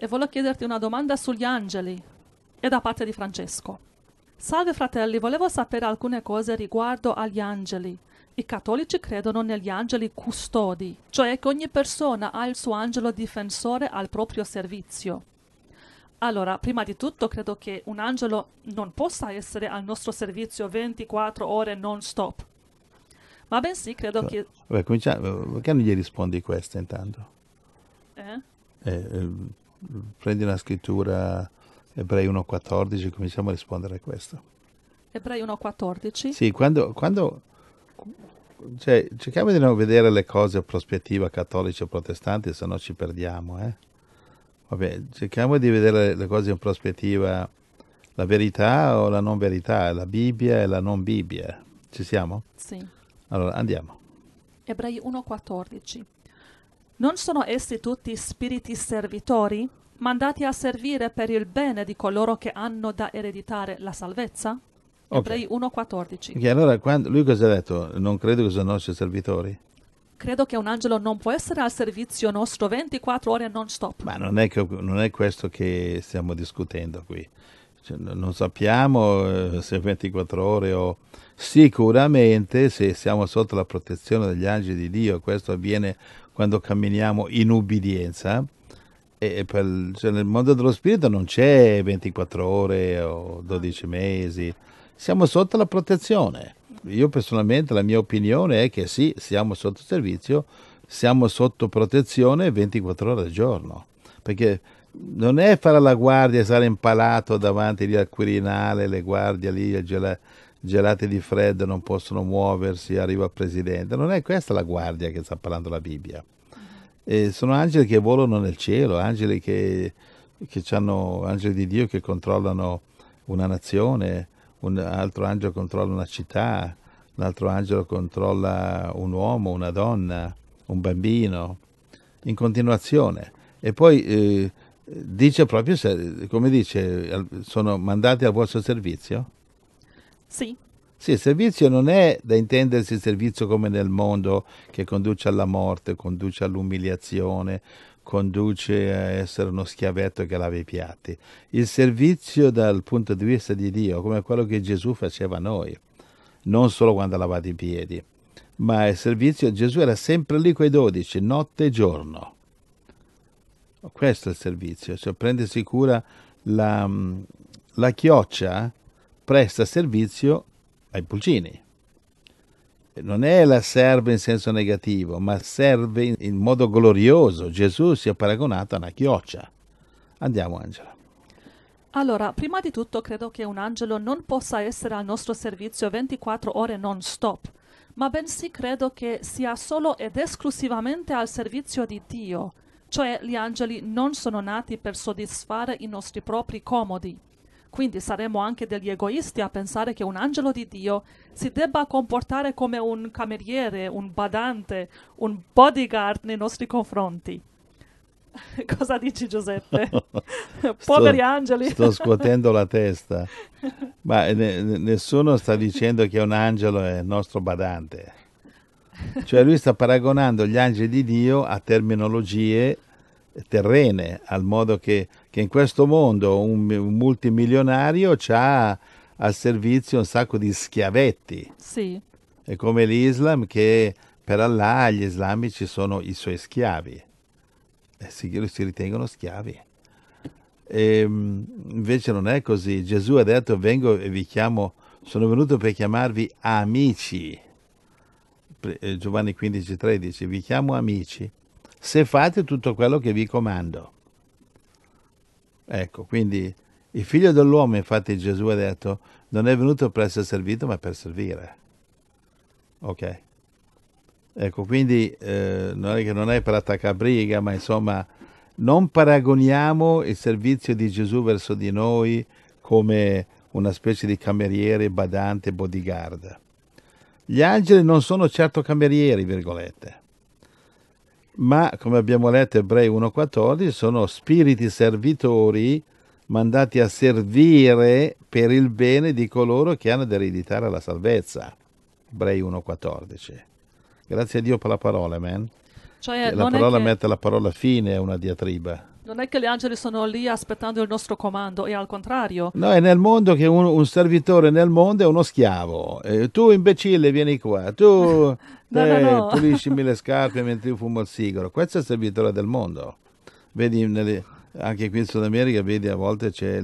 e voglio chiederti una domanda sugli angeli e da parte di Francesco. Salve fratelli, volevo sapere alcune cose riguardo agli angeli. I cattolici credono negli angeli custodi, cioè che ogni persona ha il suo angelo difensore al proprio servizio. Allora, prima di tutto credo che un angelo non possa essere al nostro servizio 24 ore non stop. Ma bensì credo che... Vabbè, cominciamo, eh, perché non gli rispondi questo intanto? eh, eh ehm, prendi una scrittura Ebrei 1.14 cominciamo a rispondere a questo. Ebrei 1.14? Sì, quando, quando cioè, cerchiamo di non vedere le cose a prospettiva cattolici o protestanti, se no ci perdiamo. Eh? Vabbè, cerchiamo di vedere le cose in prospettiva, la verità o la non verità, la Bibbia e la non Bibbia. Ci siamo? Sì. Allora, andiamo. Ebrei 1.14. Non sono essi tutti spiriti servitori, mandati a servire per il bene di coloro che hanno da ereditare la salvezza? Okay. Ebrei 1,14. E allora quando, lui cosa ha detto? Non credo che sono nostri servitori. Credo che un angelo non può essere al servizio nostro 24 ore non stop. Ma non è, che, non è questo che stiamo discutendo qui. Cioè, non sappiamo eh, se 24 ore o... Sicuramente se siamo sotto la protezione degli angeli di Dio, questo avviene quando camminiamo in ubbidienza, e per, cioè nel mondo dello spirito non c'è 24 ore o 12 mesi, siamo sotto la protezione. Io personalmente la mia opinione è che sì, siamo sotto servizio, siamo sotto protezione 24 ore al giorno, perché non è fare la guardia e stare impalato davanti lì al Quirinale, le guardie lì, gelati di freddo, non possono muoversi, arriva il presidente. Non è questa la guardia che sta parlando la Bibbia. E sono angeli che volano nel cielo, angeli, che, che angeli di Dio che controllano una nazione, un altro angelo controlla una città, un altro angelo controlla un uomo, una donna, un bambino, in continuazione. E poi eh, dice proprio, come dice, sono mandati al vostro servizio? Sì. Sì, il servizio non è da intendersi il servizio come nel mondo che conduce alla morte, conduce all'umiliazione, conduce a essere uno schiavetto che lava i piatti. Il servizio dal punto di vista di Dio, come quello che Gesù faceva a noi, non solo quando lavava i piedi, ma il servizio Gesù era sempre lì coi dodici, notte e giorno. Questo è il servizio, cioè prendersi cura la, la chioccia presta servizio ai pulcini. Non è la serve in senso negativo, ma serve in modo glorioso. Gesù si è paragonato a una chioccia. Andiamo Angela. Allora, prima di tutto credo che un angelo non possa essere al nostro servizio 24 ore non stop, ma bensì credo che sia solo ed esclusivamente al servizio di Dio, cioè gli angeli non sono nati per soddisfare i nostri propri comodi, quindi saremo anche degli egoisti a pensare che un angelo di Dio si debba comportare come un cameriere, un badante, un bodyguard nei nostri confronti. Cosa dici Giuseppe? Poveri sto, angeli. Sto scuotendo la testa. Ma ne, nessuno sta dicendo che un angelo è il nostro badante. Cioè lui sta paragonando gli angeli di Dio a terminologie terrene, al modo che che in questo mondo un, un multimilionario ha al servizio un sacco di schiavetti. Sì. È come l'Islam che per Allah gli islamici sono i suoi schiavi. E eh, si, si ritengono schiavi. E, ehm, invece non è così. Gesù ha detto vengo e vi chiamo, sono venuto per chiamarvi amici. Eh, Giovanni 15, 13, vi chiamo amici se fate tutto quello che vi comando. Ecco, quindi il figlio dell'uomo, infatti Gesù ha detto, non è venuto per essere servito, ma per servire. Ok? Ecco, quindi eh, non è che non è per attaccare briga, ma insomma non paragoniamo il servizio di Gesù verso di noi come una specie di cameriere, badante, bodyguard. Gli angeli non sono certo camerieri, virgolette ma come abbiamo letto Ebrei 1.14 sono spiriti servitori mandati a servire per il bene di coloro che hanno da ereditare la salvezza. Ebrei 1.14. Grazie a Dio per la parola, amen. Cioè, la parola che... mette la parola fine a una diatriba. Non è che gli angeli sono lì aspettando il nostro comando, è al contrario. No, è nel mondo che un, un servitore nel mondo è uno schiavo. Eh, tu imbecille vieni qua, tu No, Te no, no. Eh, puliscimi le scarpe mentre io fumo il sigaro. Questo è il servitore del mondo. Vedi, nelle, anche qui in Sud America, vedi, a volte c'è,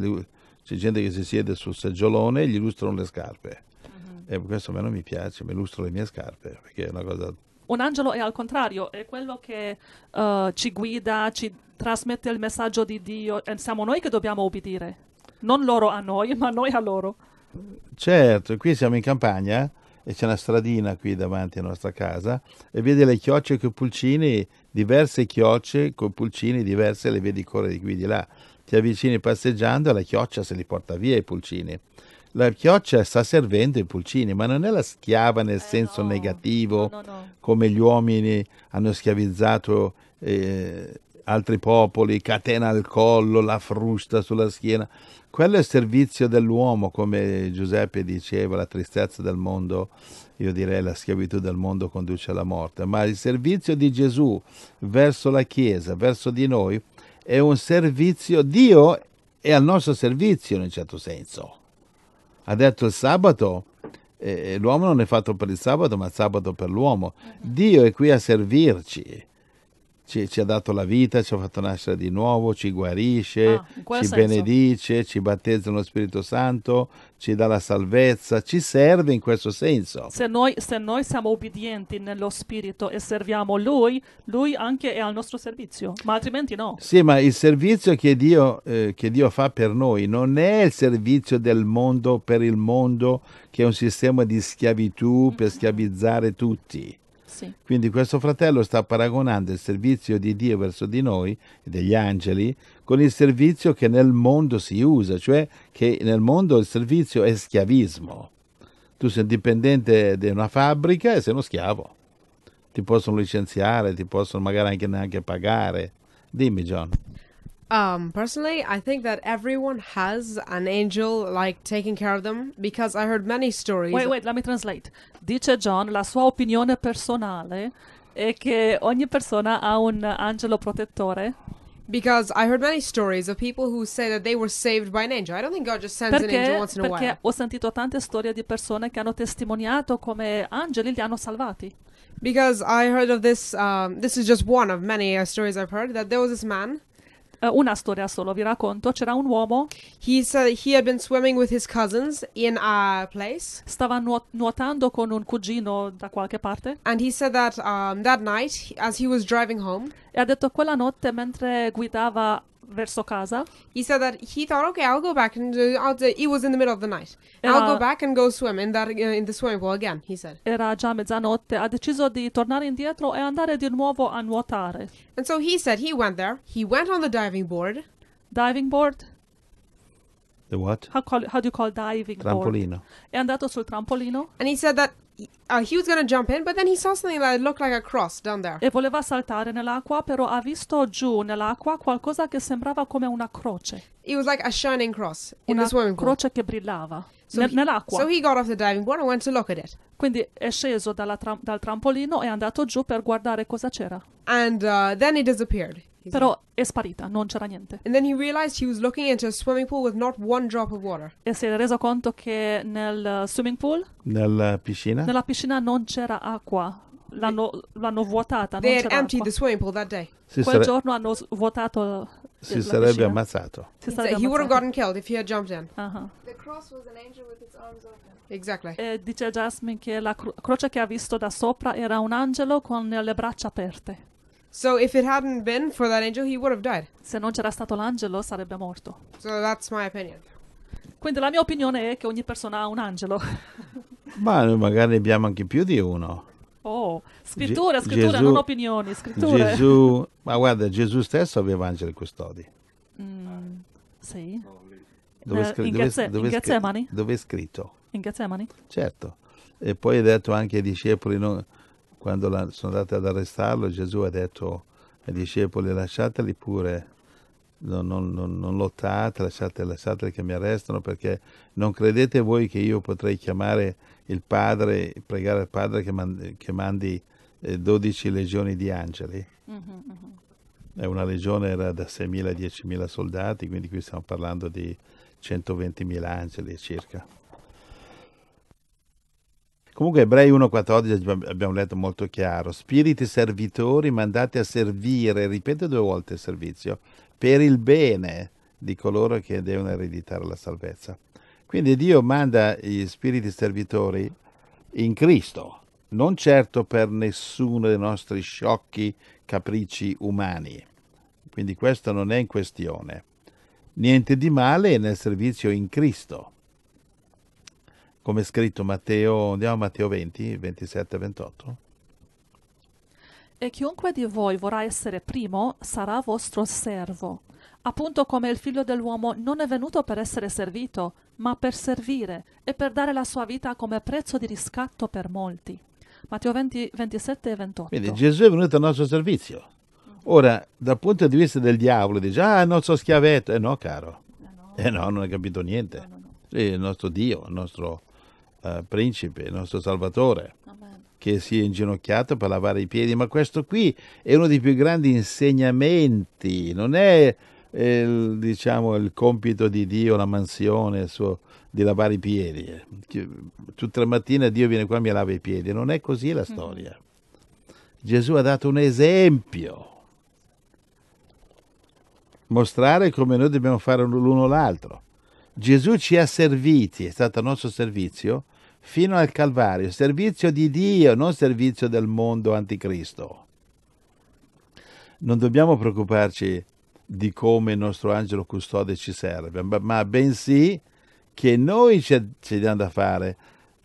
c'è gente che si siede sul seggiolone e gli lustrano le scarpe. Uh-huh. E questo a me non mi piace, mi lustro le mie scarpe, perché è una cosa un angelo è al contrario, è quello che uh, ci guida, ci trasmette il messaggio di Dio e siamo noi che dobbiamo obbedire, non loro a noi, ma noi a loro. Certo, qui siamo in campagna e c'è una stradina qui davanti alla nostra casa e vedi le chiocce con i pulcini, diverse chiocce con pulcini diverse le vedi correre di qui di là. Ti avvicini passeggiando e la chioccia se li porta via i pulcini. La chioccia sta servendo i pulcini, ma non è la schiava nel eh senso no, negativo, no, no, come gli uomini hanno schiavizzato eh, altri popoli, catena al collo, la frusta sulla schiena. Quello è il servizio dell'uomo, come Giuseppe diceva, la tristezza del mondo, io direi la schiavitù del mondo conduce alla morte, ma il servizio di Gesù verso la Chiesa, verso di noi, è un servizio, Dio è al nostro servizio in un certo senso. Ha detto il sabato, eh, eh l'uomo non è fatto per il sabato, ma il sabato per l'uomo. Dio è qui a servirci ci, ci, ha dato la vita, ci ha fatto nascere di nuovo, ci guarisce, ah, ci senso? benedice, ci battezza nello Spirito Santo, ci dà la salvezza, ci serve in questo senso. Se noi, se noi siamo obbedienti nello Spirito e serviamo Lui, Lui anche è al nostro servizio, ma altrimenti no. Sì, ma il servizio che Dio, eh, che Dio fa per noi non è il servizio del mondo per il mondo, che è un sistema di schiavitù per schiavizzare tutti sì. Quindi questo fratello sta paragonando il servizio di Dio verso di noi, degli angeli, con il servizio che nel mondo si usa, cioè che nel mondo il servizio è schiavismo. Tu sei dipendente di una fabbrica e sei uno schiavo. Ti possono licenziare, ti possono magari anche neanche pagare. Dimmi John. Um, personally, I think that everyone has an angel like taking care of them because I heard many stories. Wait, wait, let me translate. Dice John, la sua opinione personale è che ogni persona ha un angelo protettore. Because I heard many stories of people who say that they were saved by an angel. I don't think God just sends perché, an angel once in a while. Perché ho sentito tante storie di persone che hanno testimoniato come angeli li hanno salvati. Because I heard of this um, this is just one of many uh, stories I've heard that there was this man eh, una storia solo, vi racconto. C'era un uomo. Stava nuot- nuotando con un cugino da qualche parte. That, um, that night, home, e ha detto quella notte mentre guidava verso casa. He said that he thought, okay, I'll go back and uh, I'll, it was in the middle of the night. Era, I'll go back and go swim in that uh, in the swimming pool again. He said. Era già mezzanotte. Ha deciso di tornare indietro e andare di nuovo a nuotare. And so he said he went there. He went on the diving board. Diving board. The what? How, call, how do you call diving Trampolino. Board? È andato sul trampolino. And he said that uh, he was gonna jump in, but then he saw something that looked like a cross down there. E voleva saltare nell'acqua, però ha visto giù nell'acqua qualcosa che sembrava come una croce. It was like a shining cross in una the swimming pool. croce che brillava. So ne- nell'acqua. So he got off the diving board and went to look at it. Quindi è sceso tra- dal trampolino e è andato giù per guardare cosa c'era. And uh, then it disappeared. Però è sparita, non c'era niente. And then he realized he was looking into a swimming pool with not one drop of water. E si è reso conto che nel uh, swimming pool nella piscina nella piscina non c'era acqua. L'hanno, l'hanno vuotata, They non had c'era emptied acqua. the swimming pool that day. Si Quel sare- giorno hanno vuotato si sarebbe piscina. ammazzato. Si sarebbe he ammazzato. would have gotten killed if he had jumped in. Uh-huh. The cross was an angel with its arms open. Exactly. E dice Jasmine che la cro- croce che ha visto da sopra era un angelo con le braccia aperte. So if it hadn't been for that angel, he would have died. Se non c'era stato l'angelo, sarebbe morto. So that's my opinion. Quindi la mia opinione è che ogni persona ha un angelo. Ma noi magari abbiamo anche più di uno. Oh, scrittura, Ge- scrittura, Gesù, non opinioni, scrittura. Gesù, ma guarda, Gesù stesso aveva angeli custodi. Mm, sì. Dove, eh, scri- in dove, Gazze- dove, in dove è scritto? In Gazzemani? Certo. E poi ha detto anche ai discepoli, no, quando la, sono andati ad arrestarlo, Gesù ha detto ai discepoli lasciateli pure non, non, non, lottate, lasciate, lasciatele che mi arrestano perché non credete voi che io potrei chiamare il Padre, pregare al Padre che mandi, che mandi 12 eh, legioni di angeli. Mm-hmm, Una legione era da 6.000 a 10.000 soldati, quindi qui stiamo parlando di 120.000 angeli circa. Comunque Ebrei 1.14 abbiamo letto molto chiaro, spiriti servitori mandati a servire, ripete due volte il servizio, per il bene di coloro che devono ereditare la salvezza. Quindi Dio manda gli spiriti servitori in Cristo, non certo per nessuno dei nostri sciocchi capricci umani. Quindi questo non è in questione. Niente di male nel servizio in Cristo. Come è scritto Matteo, andiamo a Matteo 20, 27 28 e chiunque di voi vorrà essere primo sarà vostro servo, appunto come il figlio dell'uomo non è venuto per essere servito, ma per servire e per dare la sua vita come prezzo di riscatto per molti. Matteo 20, 27 e 28. Quindi Gesù è venuto al nostro servizio. Ora, dal punto di vista del diavolo, dice, ah, il nostro schiavetto. Eh no, caro. Eh no, non hai capito niente. Lui è il nostro Dio, il nostro uh, principe, il nostro Salvatore. Amen che si è inginocchiato per lavare i piedi, ma questo qui è uno dei più grandi insegnamenti, non è eh, il, diciamo, il compito di Dio, la mansione suo, di lavare i piedi. Tutte le mattine Dio viene qua e mi lava i piedi, non è così la storia. Gesù ha dato un esempio. Mostrare come noi dobbiamo fare l'uno l'altro. Gesù ci ha serviti, è stato il nostro servizio fino al Calvario, servizio di Dio, non servizio del mondo anticristo. Non dobbiamo preoccuparci di come il nostro angelo custode ci serve, ma bensì che noi ci, diamo da fare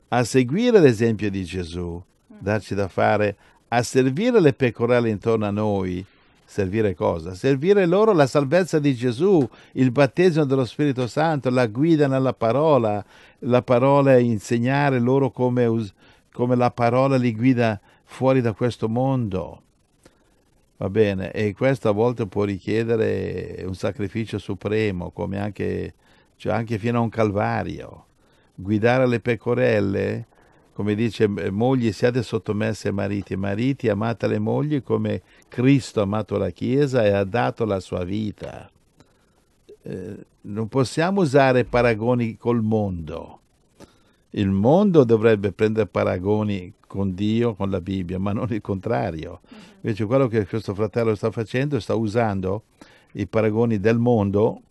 a seguire l'esempio di Gesù, mm. darci da fare a servire le pecorelle intorno a noi, Servire cosa? Servire loro la salvezza di Gesù, il battesimo dello Spirito Santo, la guida nella parola, la parola è insegnare loro come, come la parola li guida fuori da questo mondo. Va bene, e questo a volte può richiedere un sacrificio supremo, come anche, cioè anche fino a un calvario. Guidare le pecorelle come dice, mogli siate sottomesse ai mariti, mariti amate le mogli come Cristo ha amato la Chiesa e ha dato la sua vita. Eh, non possiamo usare paragoni col mondo. Il mondo dovrebbe prendere paragoni con Dio, con la Bibbia, ma non il contrario. Mm-hmm. Invece quello che questo fratello sta facendo, sta usando i paragoni del mondo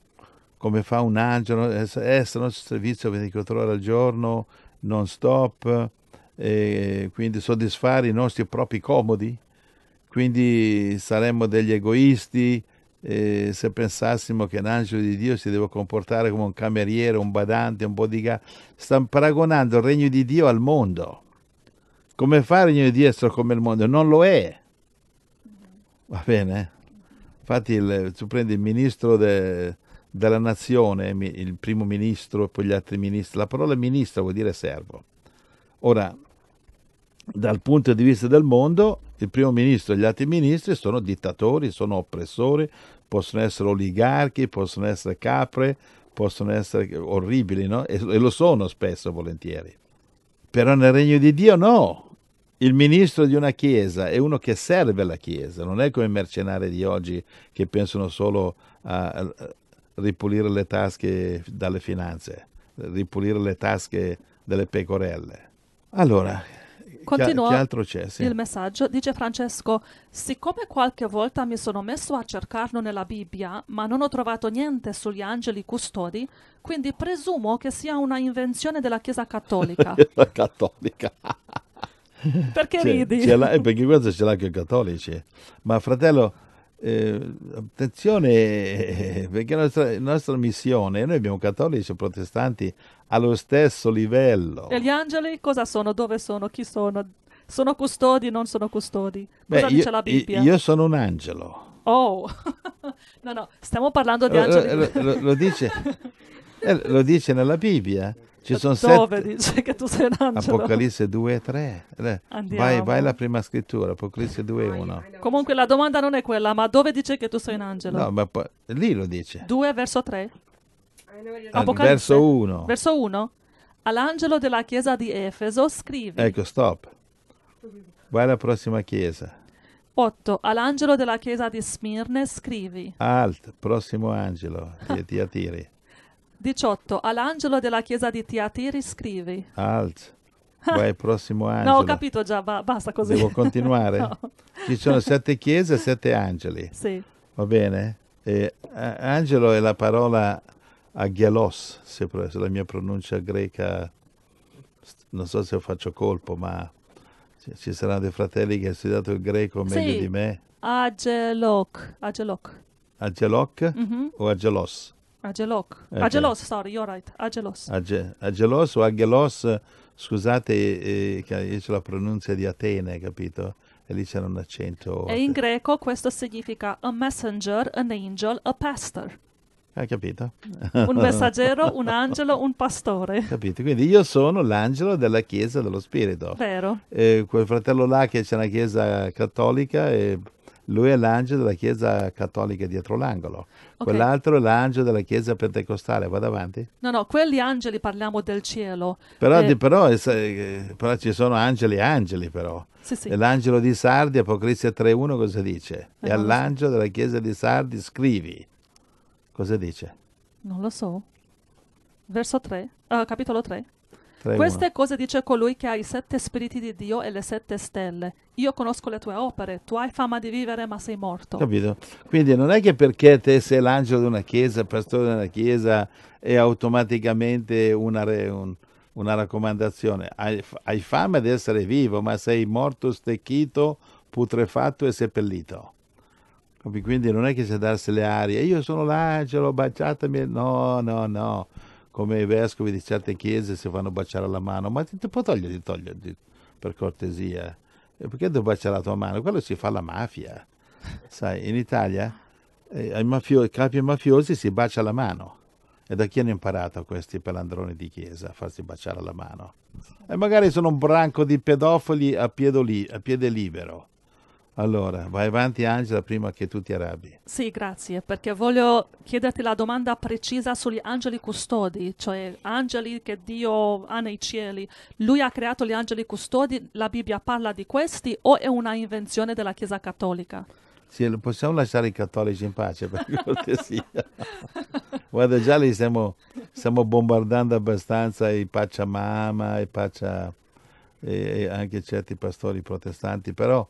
come fa un angelo, essere eh, eh, al nostro servizio 24 ore al giorno, non stop, eh, quindi soddisfare i nostri propri comodi, quindi saremmo degli egoisti eh, se pensassimo che l'angelo di Dio si deve comportare come un cameriere, un badante, un bodyguard. Stiamo paragonando il regno di Dio al mondo. Come fa il regno di Dio essere come il mondo? Non lo è. Va bene? Infatti il, tu prendi il ministro de, della nazione, il primo ministro e poi gli altri ministri. La parola ministro vuol dire servo. Ora, dal punto di vista del mondo, il primo ministro e gli altri ministri sono dittatori, sono oppressori, possono essere oligarchi, possono essere capre, possono essere orribili, no? E, lo sono spesso volentieri. Però nel regno di Dio no. Il ministro di una chiesa è uno che serve la chiesa, non è come i mercenari di oggi che pensano solo a ripulire le tasche dalle finanze, ripulire le tasche delle pecorelle. Allora, che Continuo sì. il messaggio, dice Francesco, siccome qualche volta mi sono messo a cercarlo nella Bibbia, ma non ho trovato niente sugli angeli custodi, quindi presumo che sia una invenzione della Chiesa Cattolica. La cattolica. perché cioè, ridi? Ce eh, perché questo ce l'ha anche i cattolici. Ma fratello, eh, attenzione, eh, perché la nostra, nostra, missione, noi abbiamo cattolici e protestanti allo stesso livello. E gli angeli cosa sono? Dove sono? Chi sono? Sono custodi, non sono custodi? Cosa Beh, dice io, la Bibbia? Io sono un angelo. Oh, no, no, stiamo parlando di angeli. Lo, lo, lo, dice, eh, lo dice nella Bibbia. Ci cioè, sono Dove sette... dice che tu sei un angelo? Apocalisse 2 e 3. Andiamo. Vai, vai alla prima scrittura, Apocalisse 2 e 1. Comunque la domanda non è quella, ma dove dice che tu sei un angelo? No, ma poi, lì lo dice. 2 verso 3. Apocalisse. Verso 1. Verso 1. All'angelo della chiesa di Efeso scrivi. Ecco, stop. Vai alla prossima chiesa. 8. All'angelo della chiesa di Smirne scrivi. Alt, prossimo angelo, ti, ti attiri. 18. All'angelo della chiesa di Tiatiri scrivi. Alt. Ah. Vai prossimo angelo. No, ho capito già, ba- basta così. Devo continuare? no. Ci sono sette chiese e sette angeli. Sì. Va bene? E, a- angelo è la parola agialos, se, pro- se la mia pronuncia greca, non so se faccio colpo, ma c- ci saranno dei fratelli che hanno studiato il greco meglio sì. di me. Ageloc. Ageloc. Ageloc mm-hmm. o agelos? Ageloc. Okay. Eh, Agelos, sorry, you're right. Agelos. Age- Agelos o Agelos, scusate eh, io c'ho la pronuncia di Atene, capito? E lì c'era un accento. E in greco questo significa a messenger, an angel, a pastor. Hai capito? Un messaggero, un angelo, un pastore. Capito? Quindi io sono l'angelo della Chiesa dello Spirito. Vero. Eh, quel fratello là che c'è una Chiesa cattolica e eh, lui è l'angelo della Chiesa cattolica dietro l'angolo, okay. quell'altro è l'angelo della Chiesa pentecostale. Vado avanti? No, no, quelli angeli parliamo del cielo. Però, eh... però, eh, eh, però ci sono angeli e angeli, però. Sì, sì. L'angelo di Sardi, Apocalisse 3.1, cosa dice? Eh, e all'angelo so. della Chiesa di Sardi scrivi. Cosa dice? Non lo so. Verso 3, uh, eh, capitolo 3. Queste cose dice colui che ha i sette spiriti di Dio e le sette stelle. Io conosco le tue opere, tu hai fama di vivere ma sei morto. Capito? Quindi non è che perché te sei l'angelo di una chiesa, il pastore di una chiesa, è automaticamente una, re, un, una raccomandazione. Hai, hai fame di essere vivo, ma sei morto, stecchito, putrefatto e seppellito. Quindi non è che si darsi le arie, io sono l'angelo, baciatemi. No, no, no come i vescovi di certe chiese si fanno baciare la mano, ma ti, ti può toglierti, toglierti per cortesia. Perché devo baciare la tua mano? Quello si fa la mafia. Sai, in Italia eh, ai, mafio, ai capi mafiosi si bacia la mano. E da chi hanno imparato questi pelandroni di chiesa a farsi baciare la mano? E magari sono un branco di pedofili a, li, a piede libero. Allora, vai avanti Angela prima che tu ti arrabbi. Sì, grazie, perché voglio chiederti la domanda precisa sugli angeli custodi, cioè angeli che Dio ha nei cieli. Lui ha creato gli angeli custodi, la Bibbia parla di questi o è una invenzione della Chiesa Cattolica? Sì, possiamo lasciare i cattolici in pace, per cortesia. Guarda, già li stiamo, stiamo bombardando abbastanza i Pacciamama, i Paccia... E anche certi pastori protestanti, però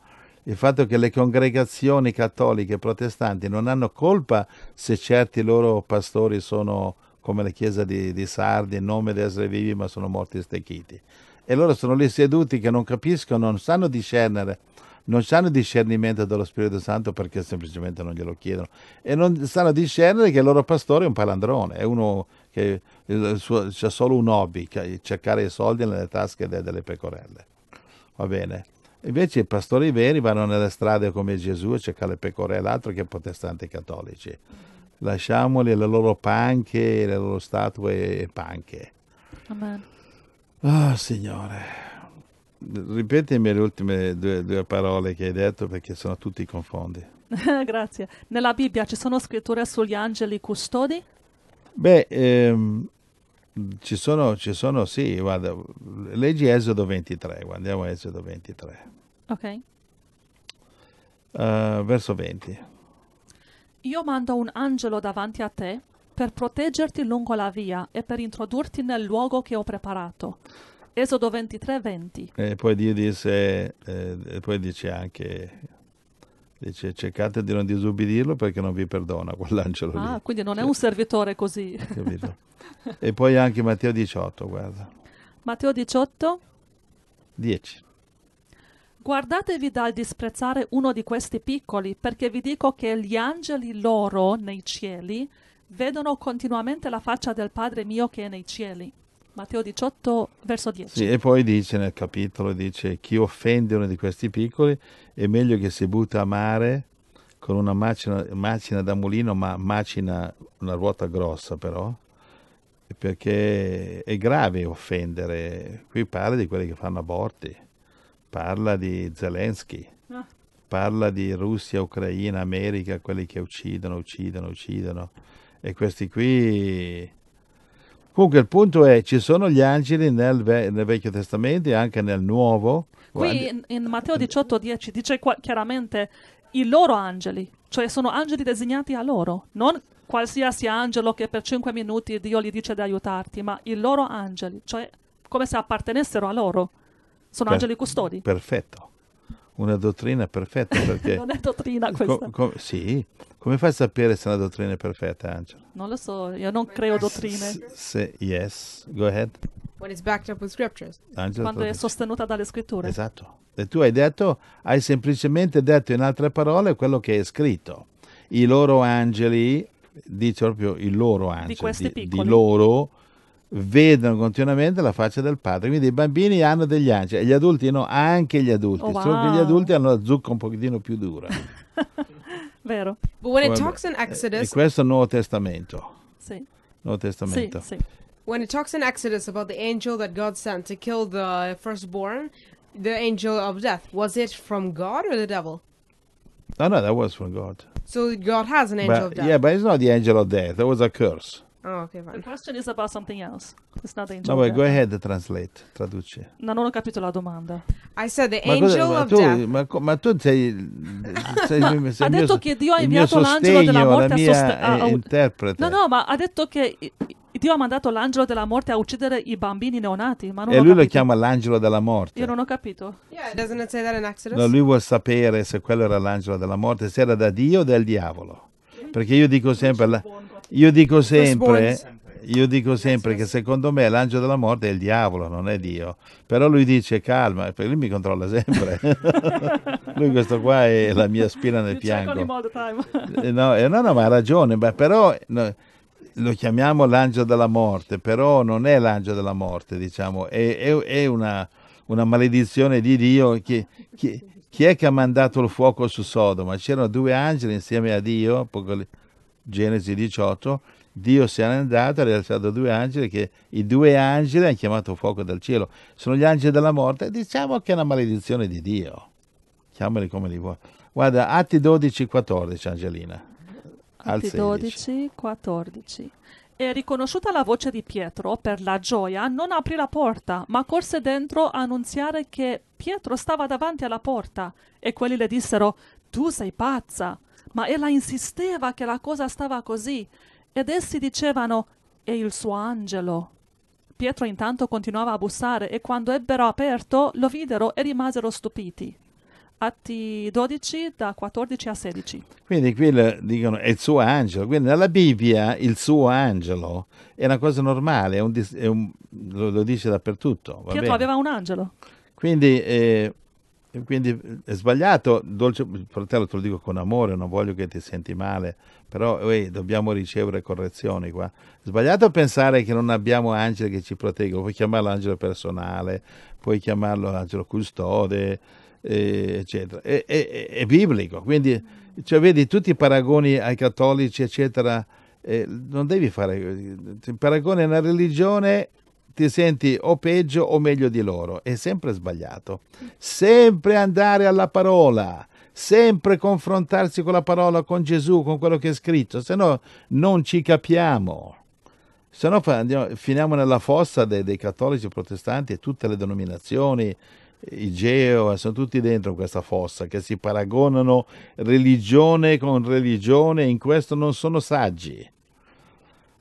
il fatto che le congregazioni cattoliche e protestanti non hanno colpa se certi loro pastori sono come la chiesa di, di Sardi, in nome di essere vivi ma sono morti stecchiti. E loro sono lì seduti che non capiscono, non sanno discernere, non hanno discernimento dello Spirito Santo perché semplicemente non glielo chiedono e non sanno discernere che il loro pastore è un palandrone, è uno che ha solo un hobby, cercare i soldi nelle tasche delle pecorelle. Va bene. Invece i pastori veri vanno nelle strade come Gesù a cercare le pecore e l'altro che protestanti cattolici. Lasciamoli le loro panche, le loro statue e panche. Amen. Oh Signore, ripetimi le ultime due, due parole che hai detto perché sono tutti ti confondi. Grazie. Nella Bibbia ci sono scritture sugli angeli custodi? Beh, ehm, ci sono, ci sono, sì, guarda, leggi Esodo 23, guardiamo Esodo 23. Ok. Uh, verso 20. Io mando un angelo davanti a te per proteggerti lungo la via e per introdurti nel luogo che ho preparato. Esodo 23, 20. E poi Dio disse, eh, poi dice anche Dice cercate di non disubbidirlo perché non vi perdona quell'angelo ah, lì. quindi non è un servitore così. Capito? E poi anche Matteo 18, guarda. Matteo 18? 10. Guardatevi dal disprezzare uno di questi piccoli, perché vi dico che gli angeli loro nei cieli vedono continuamente la faccia del Padre mio che è nei cieli. Matteo 18, verso 10. Sì, e poi dice nel capitolo, dice, chi offende uno di questi piccoli è meglio che si butta a mare con una macina, macina da mulino, ma macina, una ruota grossa però, perché è grave offendere. Qui parla di quelli che fanno aborti, parla di Zelensky, ah. parla di Russia, Ucraina, America, quelli che uccidono, uccidono, uccidono. E questi qui Comunque il punto è, ci sono gli angeli nel, ve- nel Vecchio Testamento e anche nel Nuovo. Qui in, in Matteo 18,10 dice qua- chiaramente i loro angeli, cioè sono angeli designati a loro, non qualsiasi angelo che per cinque minuti Dio gli dice di aiutarti, ma i loro angeli, cioè come se appartenessero a loro. Sono per- angeli custodi. Perfetto una dottrina perfetta perché... non è dottrina questa. Com, com, sì, come fai a sapere se una dottrina è perfetta, Angela? Non lo so, io non creo dottrine. Se, se yes, go ahead. When it's backed up with scriptures. Angela, Quando è sostenuta dalle scritture. Esatto. E tu hai detto, hai semplicemente detto in altre parole quello che è scritto. I loro angeli, dice proprio i loro angeli, di, di loro vedono continuamente la faccia del padre. Quindi i bambini hanno degli angeli, e gli adulti no, anche gli adulti, oh, wow. solo che gli adulti hanno la zucca un pochettino più dura. Vero. Eh, Exodus, e questo è il Nuovo Testamento. Sì. Nuovo Testamento. Sì, sì. When it talks in Exodus about the angel that God sent to kill the firstborn, the angel of death, was it from God or the devil? No, no, that was from God. So God has an angel but, of death. Yeah, but it's not the angel of death. It was a curse. Oh, okay, fine. The question is about something else. It's not the angel. No, but go ahead, translate, traduce. No, non ho capito la domanda. I said the ma angel cosa, ma of tu, death. Ma, ma tu sei, sei, sei, sei ha detto che Dio ha inviato l'angelo della morte a sostenere. Eh, interprete. No, no, ma ha detto che Dio ha mandato l'angelo della morte a uccidere i bambini neonati. Ma non e lui capito. lo chiama l'angelo della morte. Io non ho capito. Yeah, doesn't it say that in Exodus? No, lui vuole sapere se quello era l'angelo della morte, se era da Dio o dal diavolo. Perché io dico sempre... La, buono io dico sempre, io dico eh, sempre che secondo me l'angelo della morte è il diavolo, non è Dio. Però lui dice calma, perché lui mi controlla sempre. lui questo qua è la mia spina nel fianco. Eh, no, eh, no, no, ma ha ragione, ma però no, lo chiamiamo l'angelo della morte, però non è l'angelo della morte, diciamo, è, è, è una, una, maledizione di Dio che, che, chi è che ha mandato il fuoco su Sodoma? C'erano due angeli insieme a Dio, Genesi 18, Dio se n'è andato, ha rilasciato due angeli che i due angeli hanno chiamato fuoco dal cielo. Sono gli angeli della morte. Diciamo che è una maledizione di Dio. Chiamali come li vuoi. Guarda, Atti 12, 14, Angelina. Atti 12, 14. E riconosciuta la voce di Pietro per la gioia, non aprì la porta, ma corse dentro a annunziare che Pietro stava davanti alla porta. E quelli le dissero: Tu sei pazza ma ella insisteva che la cosa stava così ed essi dicevano è il suo angelo. Pietro intanto continuava a bussare e quando ebbero aperto lo videro e rimasero stupiti. Atti 12 da 14 a 16. Quindi qui le, dicono è il suo angelo, quindi nella Bibbia il suo angelo è una cosa normale, è un, è un, lo, lo, dice dappertutto. Pietro bene? aveva un angelo. Quindi eh, quindi eh, è sbagliato, dolce fratello te lo dico con amore, non voglio che ti senti male, però uè, dobbiamo ricevere correzioni qua. È sbagliato pensare che non abbiamo angeli che ci proteggono, puoi chiamarlo angelo personale, puoi chiamarlo angelo custode, eh, eccetera. È, è, è, biblico, quindi cioè, vedi tutti i paragoni ai cattolici, eccetera, eh, non devi fare... Il paragone è una religione ti senti o peggio o meglio di loro. È sempre sbagliato. Sempre andare alla parola, sempre confrontarsi con la parola, con Gesù, con quello che è scritto, se no non ci capiamo. Se no finiamo nella fossa dei, dei cattolici protestanti e tutte le denominazioni, i Geo, eh, sono tutti dentro questa fossa che si paragonano religione con religione e in questo non sono saggi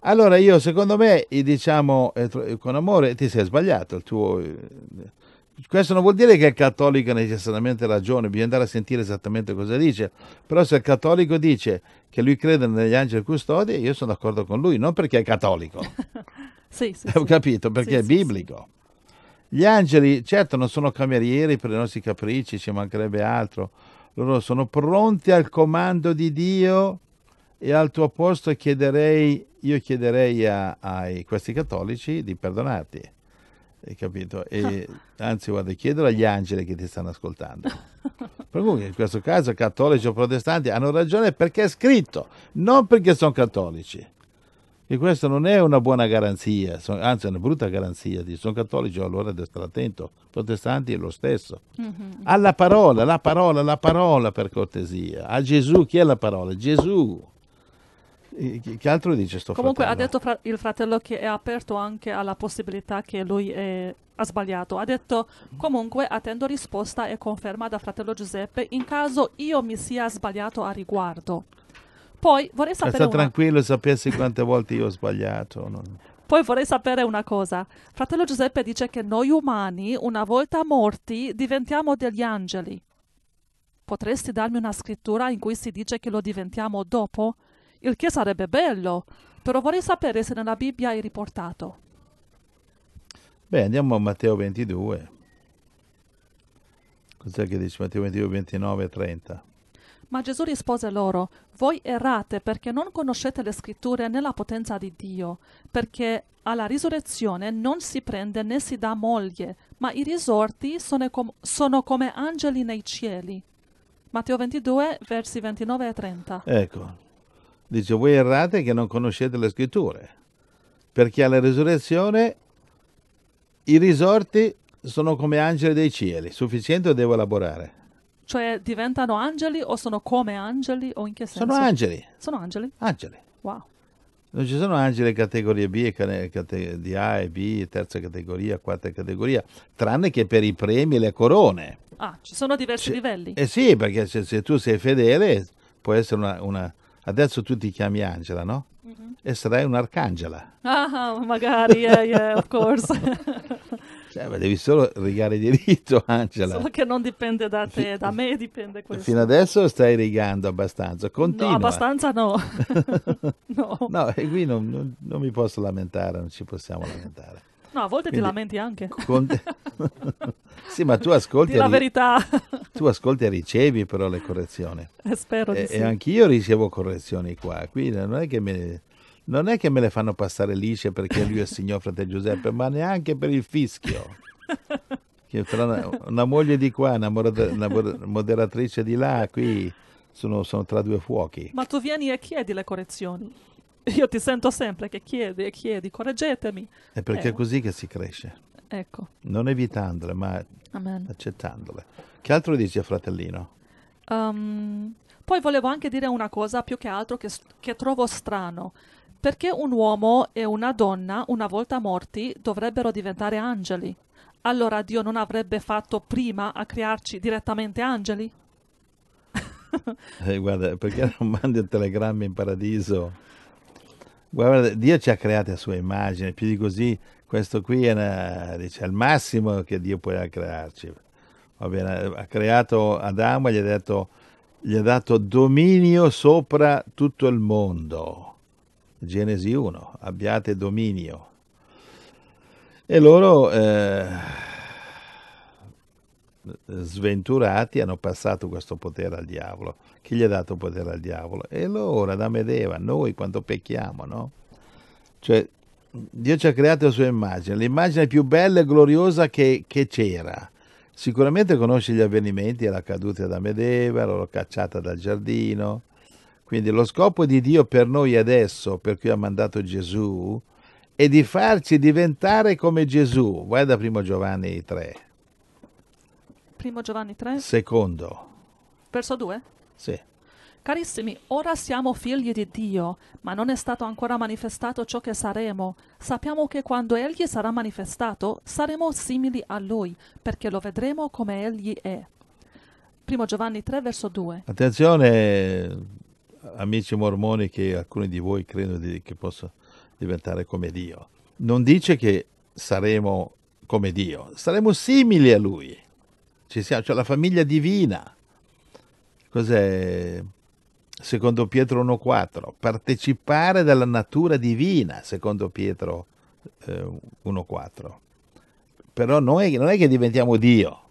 allora io secondo me, diciamo, eh, eh, con amore ti sei sbagliato il tuo... Eh, questo non vuol dire che il cattolico ha necessariamente ragione, bisogna andare a sentire esattamente cosa dice, però se il cattolico dice che lui crede negli angeli custodi, io sono d'accordo con lui, non perché è cattolico. sì, sì, Ho sì. capito, perché sì, è biblico. Gli angeli, certo, non sono camerieri per i nostri capricci, ci mancherebbe altro. Loro sono pronti al comando di Dio e al tuo posto chiederei io chiederei a, ai, questi cattolici di perdonarti. Hai capito? E, anzi, guarda, chiedelo agli angeli che ti stanno ascoltando. Per cui in questo caso cattolici o protestanti hanno ragione perché è scritto, non perché sono cattolici. E questa non è una buona garanzia, anzi è una brutta garanzia. Sono cattolici, allora devo stare attento. Protestanti è lo stesso. Mm-hmm. Alla parola, la parola, la parola per cortesia. A Gesù chi è la parola? Gesù. Eh, che altro dice sto Comunque ha detto fra- il fratello che è aperto anche alla possibilità che lui è, eh, ha sbagliato. Ha detto comunque attendo risposta e conferma da fratello Giuseppe in caso io mi sia sbagliato a riguardo. Poi vorrei cioè, sapere... Sta una... tranquillo, sapessi quante volte io ho sbagliato. Non... Poi vorrei sapere una cosa. Fratello Giuseppe dice che noi umani, una volta morti, diventiamo degli angeli. Potresti darmi una scrittura in cui si dice che lo diventiamo dopo? il che sarebbe bello, però vorrei sapere se nella Bibbia è riportato. Beh, andiamo a Matteo 22. Cos'è che dice Matteo 22, 29 e 30? Ma Gesù rispose loro, voi errate perché non conoscete le scritture né la potenza di Dio, perché alla risurrezione non si prende né si dà moglie, ma i risorti sono, com- sono come angeli nei cieli. Matteo 22, versi 29 e 30. Ecco, Dice, voi errate che non conoscete le scritture, perché alla risurrezione i risorti sono come angeli dei cieli. Sufficiente o devo elaborare? Cioè diventano angeli o sono come angeli o in che senso? Sono angeli. Sono angeli? Angeli. Wow. Non ci sono angeli categorie B, cate, di A e B, terza categoria, quarta categoria, tranne che per i premi e le corone. Ah, ci sono diversi C- livelli. Eh sì, perché se, se, tu sei fedele può essere una, una Adesso tu ti chiami Angela, no? Mm-hmm. E sarai un'arcangela. Ah, magari, yeah, yeah, of course. cioè, ma devi solo rigare diritto, Angela. Solo che non dipende da te, F- da me dipende questo. Fino adesso stai rigando abbastanza, continua. No, abbastanza no. no. no. e qui non, non, non mi posso lamentare, non ci possiamo lamentare. No, a volte Quindi, ti lamenti anche. Con... sì, ma tu ascolti... Dì la verità. tu ascolti e ricevi però le correzioni. Eh, spero e, di e, sì. E anch'io ricevo correzioni qua. Quindi non è che me non è che me le fanno passare lisce perché lui è il signor fratello Giuseppe, ma neanche per il fischio. Che tra una, una moglie di qua, una, moderatrice di là, qui sono, sono, tra due fuochi. Ma tu vieni e chiedi le correzioni. Io ti sento sempre che chiedi e chiedi, correggetemi. È perché eh. è così che si cresce. Ecco. Non evitandole, ma Amen. accettandole. Che altro dici a fratellino? Um, poi volevo anche dire una cosa più che altro che, che trovo strano. Perché un uomo e una donna, una volta morti, dovrebbero diventare angeli? Allora Dio non avrebbe fatto prima a crearci direttamente angeli? eh, guarda, perché non mandi un telegramma in paradiso? Guarda, Dio ci ha creati a sua immagine, più di così, questo qui è, una, dice, il massimo che Dio può crearci. Bene, ha creato Adamo e gli ha, detto, gli ha dato dominio sopra tutto il mondo. Genesi 1, abbiate dominio. E loro... Eh, sventurati hanno passato questo potere al diavolo. Chi gli ha dato potere al diavolo? E allora, da Medeva, noi quando pecchiamo, no? Cioè, Dio ci ha creato la sua immagine, l'immagine più bella e gloriosa che, che c'era. Sicuramente conosce gli avvenimenti, la caduta da Medeva, l'ho cacciata dal giardino. Quindi lo scopo di Dio per noi adesso, per cui ha mandato Gesù, è di farci diventare come Gesù. Guarda primo Giovanni 3. Primo Giovanni 3? Secondo. Verso 2? Sì. Carissimi, ora siamo figli di Dio, ma non è stato ancora manifestato ciò che saremo. Sappiamo che quando Egli sarà manifestato, saremo simili a Lui, perché lo vedremo come Egli è. Primo Giovanni 3, verso 2. Attenzione, amici mormoni, che alcuni di voi credono di, che possa diventare come Dio. Non dice che saremo come Dio, saremo simili a Lui. Ci siamo, cioè la famiglia divina. Cos'è? Secondo Pietro 1.4, partecipare della natura divina, secondo Pietro eh, 1.4. Però noi non è che diventiamo Dio.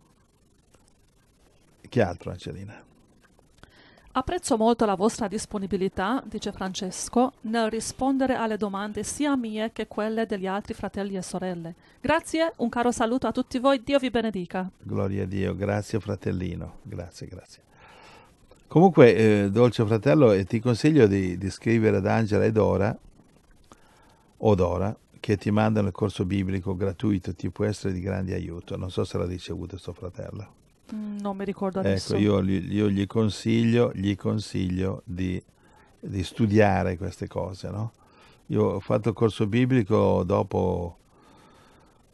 Che altro, Angelina? Apprezzo molto la vostra disponibilità, dice Francesco, nel rispondere alle domande sia mie che quelle degli altri fratelli e sorelle. Grazie, un caro saluto a tutti voi, Dio vi benedica. Gloria a Dio, grazie fratellino, grazie, grazie. Comunque, eh, dolce fratello, eh, ti consiglio di, di, scrivere ad Angela e Ora, o Dora, che ti mandano il corso biblico gratuito, ti può essere di grande aiuto. Non so se l'ha ricevuto sto fratello. Non mi ricordo ecco, adesso. Ecco, io, io gli, consiglio, gli consiglio di, di, studiare queste cose, no? Io ho fatto corso biblico dopo,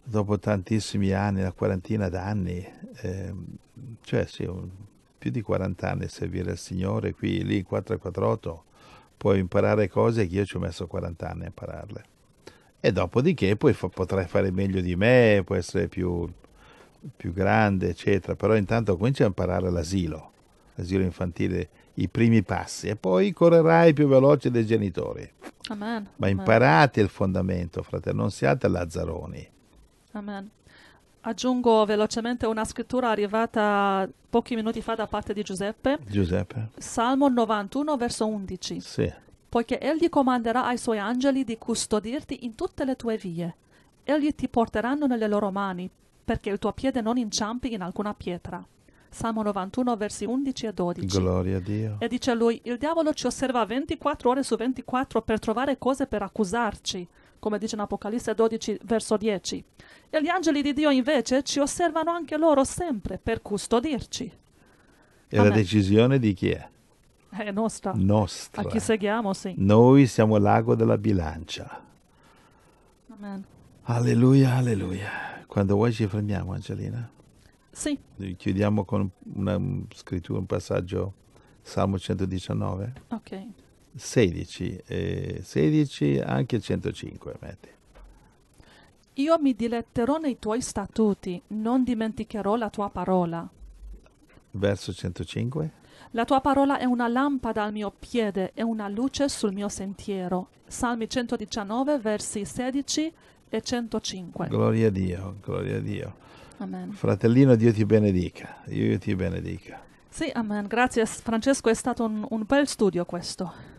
dopo tantissimi anni, una quarantina d'anni, eh, cioè sì, un, più di 40 anni a servire il Signore qui, lì in 448, puoi imparare cose che io ci ho messo 40 anni a impararle. E dopodiché poi fa, potrai fare meglio di me, puoi essere più più grande, eccetera, però intanto cominci a imparare l'asilo, l'asilo infantile, i primi passi e poi correrai più veloce dei genitori. Amen. Ma imparate Amen. il fondamento, fratello, non siate lazzaroni. Amen. Aggiungo velocemente una scrittura arrivata pochi minuti fa da parte di Giuseppe. Giuseppe. Salmo 91, verso 11. Sì. Poiché egli comanderà ai suoi angeli di custodirti in tutte le tue vie. Egli ti porteranno nelle loro mani perché il tuo piede non inciampi in alcuna pietra. Salmo 91, versi 11 e 12. Gloria a Dio. E dice a lui, il diavolo ci osserva 24 ore su 24 per trovare cose per accusarci, come dice in Apocalisse 12, verso 10. E gli angeli di Dio invece ci osservano anche loro sempre per custodirci. E Amen. la decisione di chi è? È nostra. Nostra. A chi seguiamo, sì. Noi siamo l'ago della bilancia. Amen. Alleluia, alleluia. Quando vuoi ci fermiamo, Angelina. Sì. Chiudiamo con una scrittura, un passaggio, Salmo 119. Ok. 16, eh, 16 anche 105, metti. Io mi diletterò nei tuoi statuti, non dimenticherò la tua parola. Verso 105. La tua parola è una lampada al mio piede e una luce sul mio sentiero. Salmi 119, versi 16 e 105. Gloria a Dio, gloria a Dio. Amen. Fratellino, Dio ti benedica. Dio ti benedica. Sì, amen. Grazie Francesco, è stato un, un bel studio questo.